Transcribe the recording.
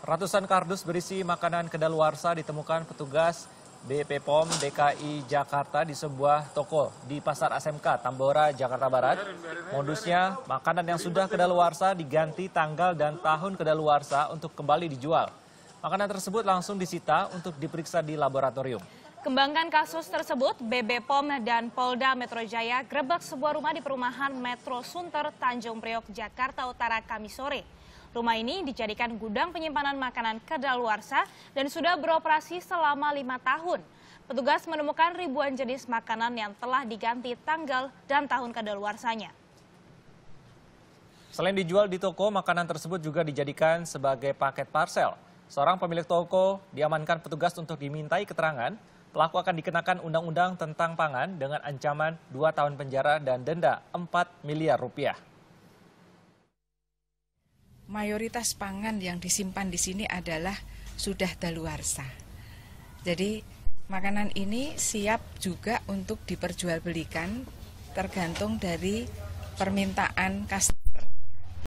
Ratusan kardus berisi makanan kedaluarsa ditemukan petugas BP POM DKI Jakarta di sebuah toko di Pasar SMK Tambora, Jakarta Barat. Modusnya, makanan yang sudah kedaluarsa diganti tanggal dan tahun kedaluarsa untuk kembali dijual. Makanan tersebut langsung disita untuk diperiksa di laboratorium. Kembangkan kasus tersebut, BB POM dan Polda Metro Jaya grebek sebuah rumah di perumahan Metro Sunter, Tanjung Priok, Jakarta Utara Kamis sore. Rumah ini dijadikan gudang penyimpanan makanan kedaluarsa dan sudah beroperasi selama lima tahun. Petugas menemukan ribuan jenis makanan yang telah diganti tanggal dan tahun kedaluarsanya. Selain dijual di toko, makanan tersebut juga dijadikan sebagai paket parsel. Seorang pemilik toko diamankan petugas untuk dimintai keterangan Pelaku akan dikenakan undang-undang tentang pangan dengan ancaman 2 tahun penjara dan denda 4 miliar rupiah. Mayoritas pangan yang disimpan di sini adalah sudah daluarsa. Jadi makanan ini siap juga untuk diperjualbelikan tergantung dari permintaan customer.